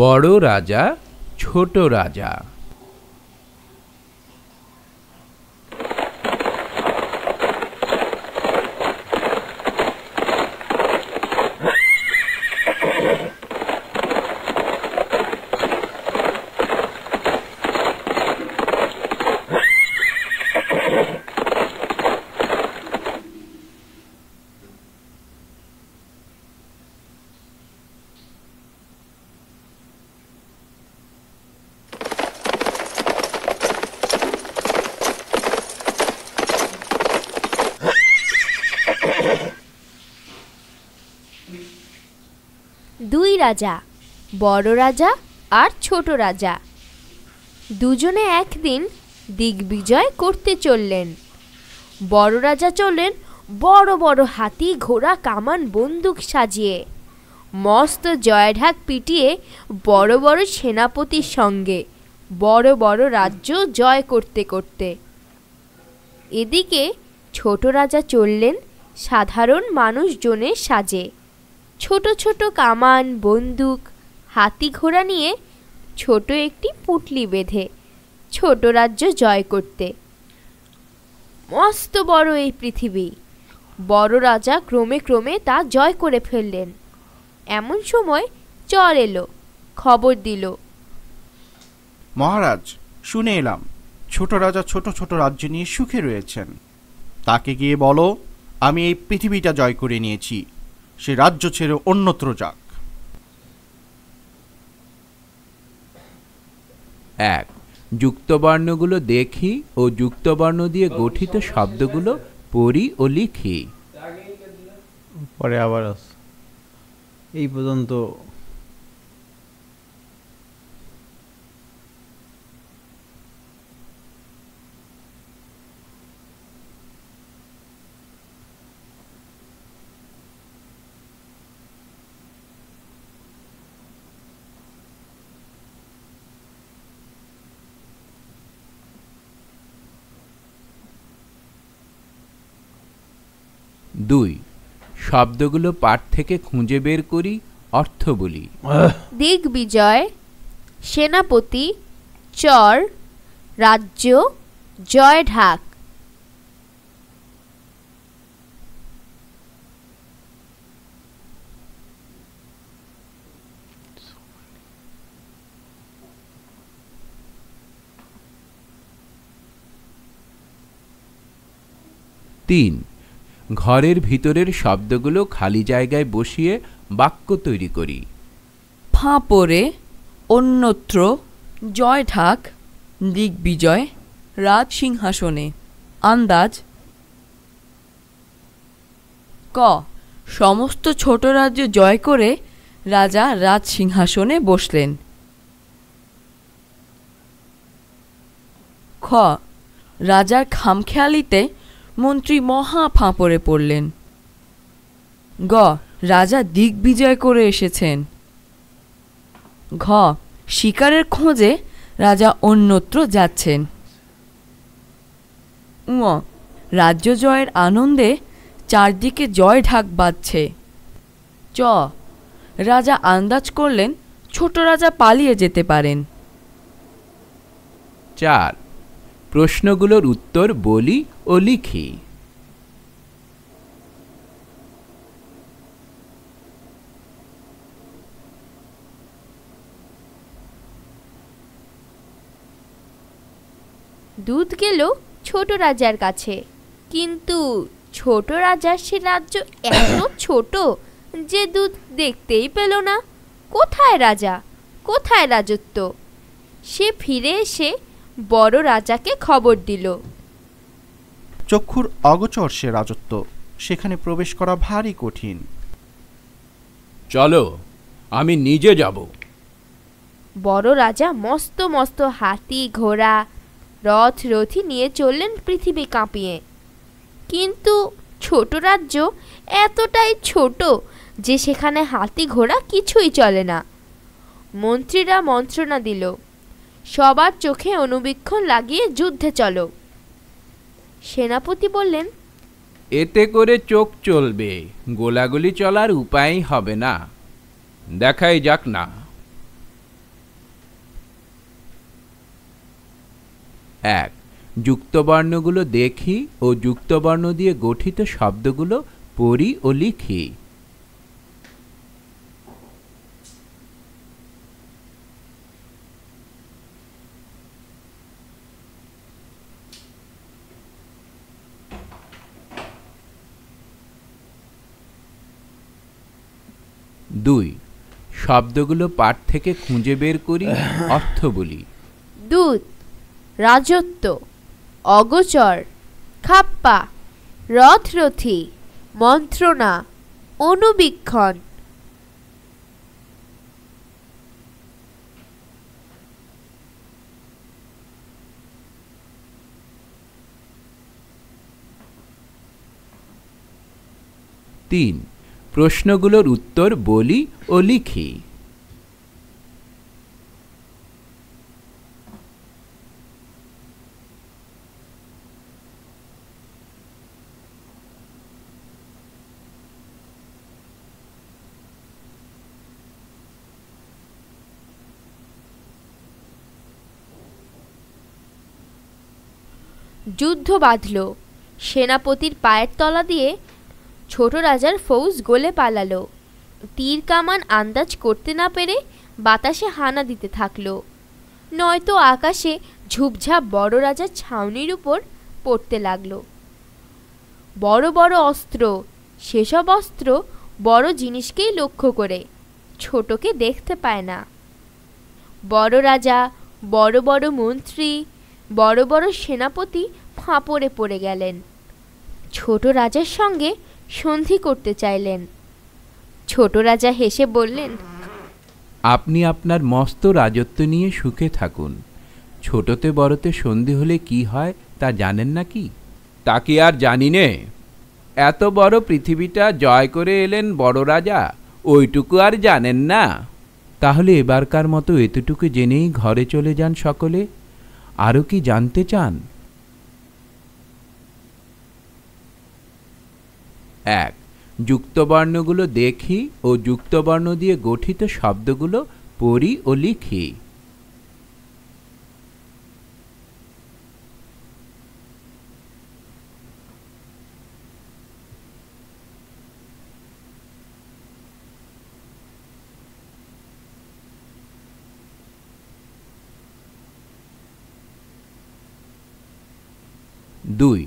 বড় রাজা ছোট রাজা রাজা বড় রাজা আর ছোট রাজা দুজনে একদিন দিগ্বিজয় করতে চললেন বড় রাজা চললেন বড় বড় হাতি ঘোড়া কামান বন্দুক সাজিয়ে মস্ত জয়ঢাক পিটিয়ে বড় বড় সেনাপতির সঙ্গে বড় বড় রাজ্য জয় করতে করতে এদিকে ছোট রাজা চললেন সাধারণ মানুষজনের সাজে ছোট ছোট কামান বন্দুক হাতি ঘোড়া নিয়ে ছোট একটি পুটলি বেঁধে ছোট রাজ্য জয় করতে মস্ত বড় এই পৃথিবী বড় রাজা ক্রমে ক্রমে তা জয় করে ফেললেন এমন সময় চর এলো খবর দিল মহারাজ শুনে এলাম ছোট রাজা ছোট ছোট রাজ্য নিয়ে সুখে রয়েছেন তাকে গিয়ে বলো আমি এই পৃথিবীটা জয় করে নিয়েছি সে রাজ্য ছেড়ে অন্যত্র যাক এক যুক্তবর্ণগুলো দেখি ও যুক্তবর্ণ দিয়ে গঠিত শব্দগুলো পড়ি ও লিখি পরে আবার এই পর্যন্ত দুই শব্দগুলো পাঠ থেকে খুঁজে বের করি অর্থ বলি দিগ্বিজয় সেনাপতি চর রাজ্য জয় ঢাক তিন ঘরের ভিতরের শব্দগুলো খালি জায়গায় বসিয়ে বাক্য তৈরি করি ফাঁপরে অন্যত্র জয় ঢাক দিগ্বিজয় রাজ সিংহাসনে আন্দাজ ক সমস্ত ছোট রাজ্য জয় করে রাজা রাজ সিংহাসনে বসলেন খ রাজার খামখেয়ালিতে মন্ত্রী মহা ফাঁপড়ে পড়লেন গ রাজা দিগ্বিজয় করে এসেছেন ঘ শিকারের খোঁজে রাজা অন্যত্র যাচ্ছেন উঁ রাজ্য জয়ের আনন্দে চারদিকে জয় ঢাক বাজছে চ রাজা আন্দাজ করলেন ছোট রাজা পালিয়ে যেতে পারেন চার প্রশ্নগুলোর উত্তর বলি ও লিখি দুধ গেল ছোট রাজার কাছে কিন্তু ছোট রাজার সে রাজ্য এত ছোট যে দুধ দেখতেই পেল না কোথায় রাজা কোথায় রাজত্ব সে ফিরে এসে বড় রাজাকে খবর দিল চক্ষুর অগচর সে রাজত্ব সেখানে প্রবেশ করা ভারী কঠিন চলো আমি নিজে যাব বড় রাজা মস্ত মস্ত হাতি ঘোড়া রথ রথি নিয়ে চললেন পৃথিবী কাঁপিয়ে কিন্তু ছোট রাজ্য এতটাই ছোট যে সেখানে হাতি ঘোড়া কিছুই চলে না মন্ত্রীরা মন্ত্রণা দিল সবার চোখে অনুবীক্ষণ লাগিয়ে যুদ্ধে চলো সেনাপতি বললেন এতে করে চোখ চলবে গোলাগুলি চলার উপায় হবে না দেখাই যাক না এক যুক্তবর্ণগুলো দেখি ও যুক্তবর্ণ দিয়ে গঠিত শব্দগুলো পড়ি ও লিখি দুই শব্দগুলো পাঠ থেকে খুঁজে বের করি অর্থ বলি দুধ রাজত্ব অগোচর খাপ্পা রথরথি মন্ত্রণা অনুবীক্ষণ তিন প্রশ্নগুলোর উত্তর বলি ও লিখি যুদ্ধ বাঁধল সেনাপতির পায়ের তলা দিয়ে ছোট রাজার ফৌজ গোলে পালালো তীর কামান আন্দাজ করতে না পেরে বাতাসে হানা দিতে থাকল নয়তো আকাশে ঝুপঝাপ বড় রাজার ছাউনির উপর পড়তে লাগল বড় বড় অস্ত্র সেসব অস্ত্র বড় জিনিসকেই লক্ষ্য করে ছোটকে দেখতে পায় না বড় রাজা বড় বড় মন্ত্রী বড় বড় সেনাপতি ফাঁপড়ে পড়ে গেলেন ছোট রাজার সঙ্গে সন্ধি করতে চাইলেন ছোট রাজা হেসে বললেন আপনি আপনার মস্ত রাজত্ব নিয়ে সুখে থাকুন ছোটতে বড়তে সন্ধি হলে কি হয় তা জানেন না কি তা কি আর জানি নে এত বড় পৃথিবীটা জয় করে এলেন বড় রাজা ওইটুকু আর জানেন না তাহলে এবারকার মতো এতটুকু জেনেই ঘরে চলে যান সকলে আরও কি জানতে চান এক যুক্তবর্ণগুলো দেখি ও যুক্তবর্ণ দিয়ে গঠিত শব্দগুলো পড়ি ও লিখি দুই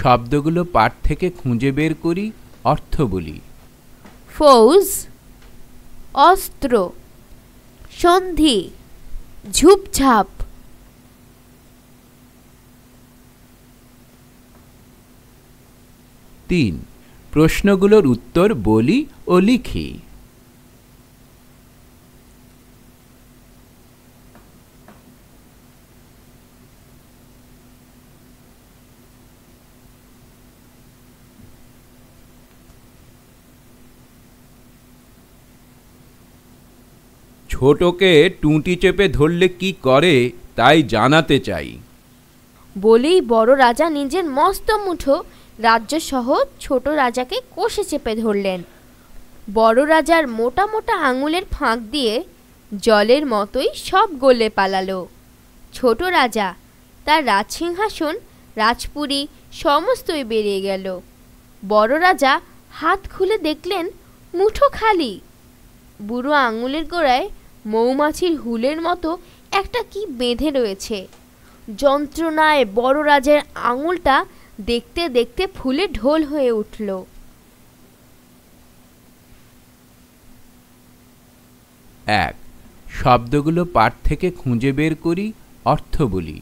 শব্দগুলো পাঠ থেকে খুঁজে বের করি অর্থ বলি ফৌজ অস্ত্র সন্ধি ঝুপঝাপ তিন প্রশ্নগুলোর উত্তর বলি ও লিখি ছোটকে টুঁটি চেপে ধরলে কি করে তাই জানাতে চাই বলেই বড় রাজা নিজের মস্ত মুঠো রাজ্যসহ ছোট রাজাকে কষে চেপে ধরলেন বড় রাজার মোটা মোটা আঙুলের ফাঁক দিয়ে জলের মতোই সব গলে পালালো ছোট রাজা তার রাজসিংহাসন রাজপুরী সমস্তই বেরিয়ে গেল বড় রাজা হাত খুলে দেখলেন মুঠো খালি বুড়ো আঙুলের গোড়ায় মৌমাছির হুলের মতো একটা কি বেঁধে রয়েছে যন্ত্রণায় বড় রাজের আঙুলটা দেখতে দেখতে ফুলে ঢোল হয়ে উঠল এক শব্দগুলো পাঠ থেকে খুঁজে বের করি অর্থ বলি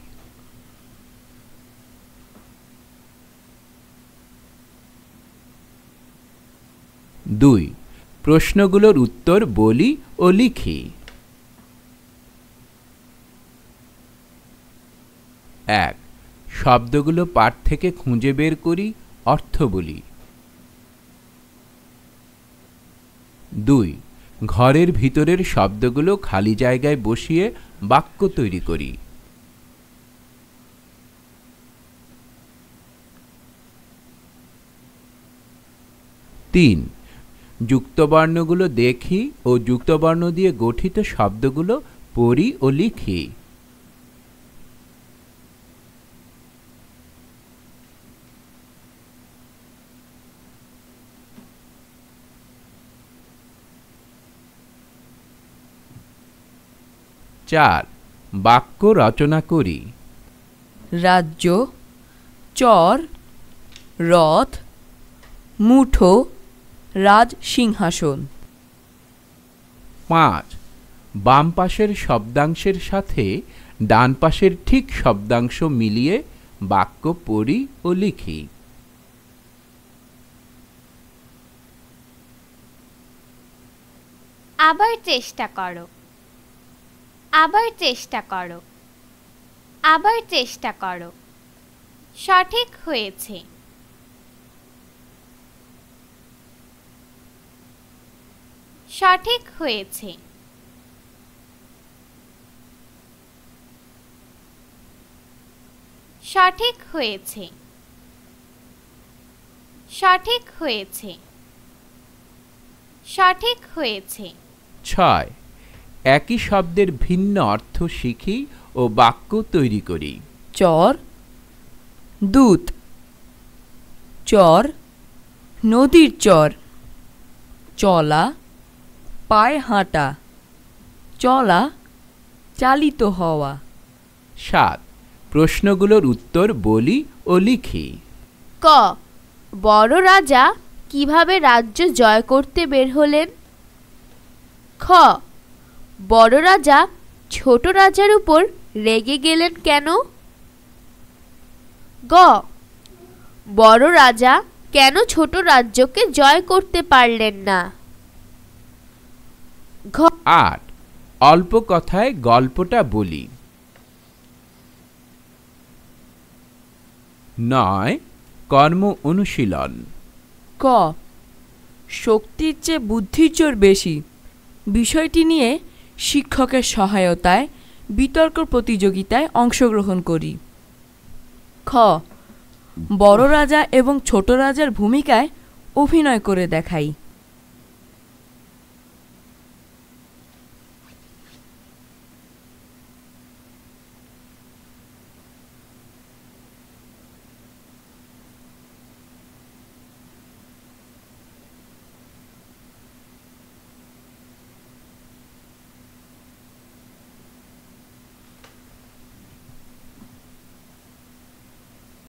দুই প্রশ্নগুলোর উত্তর বলি ও লিখি এক শব্দগুলো পাঠ থেকে খুঁজে বের করি অর্থ বলি দুই ঘরের ভিতরের শব্দগুলো খালি জায়গায় বসিয়ে বাক্য তৈরি করি তিন যুক্তবর্ণগুলো দেখি ও যুক্তবর্ণ দিয়ে গঠিত শব্দগুলো পড়ি ও লিখি চার বাক্য রচনা করি রাজ্য চর রথ মুঠো রাজ সিংহাসন পাঁচ বাম পাশের শব্দাংশের সাথে ডান পাশের ঠিক শব্দাংশ মিলিয়ে বাক্য পড়ি ও লিখি আবার চেষ্টা করো আবার চেষ্টা করো আবার চেষ্টা করো সঠিক হয়েছে সঠিক হয়েছে সঠিক হয়েছে সঠিক হয়েছে সঠিক হয়েছে ছয় একই শব্দের ভিন্ন অর্থ শিখি ও বাক্য তৈরি করি চর দূত চর নদীর চর চলা পায়ে হাঁটা চলা চালিত হওয়া সাত প্রশ্নগুলোর উত্তর বলি ও লিখি ক বড় রাজা কিভাবে রাজ্য জয় করতে বের হলেন খ বড় রাজা ছোট রাজার উপর রেগে গেলেন কেন গ বড় রাজা কেন ছোট রাজ্যকে জয় করতে পারলেন না ঘ আট অল্প কথায় গল্পটা বলি নয় কর্ম অনুশীলন ক শক্তির চেয়ে বুদ্ধির চোর বেশি বিষয়টি নিয়ে শিক্ষকের সহায়তায় বিতর্ক প্রতিযোগিতায় অংশগ্রহণ করি খ বড় রাজা এবং ছোট রাজার ভূমিকায় অভিনয় করে দেখাই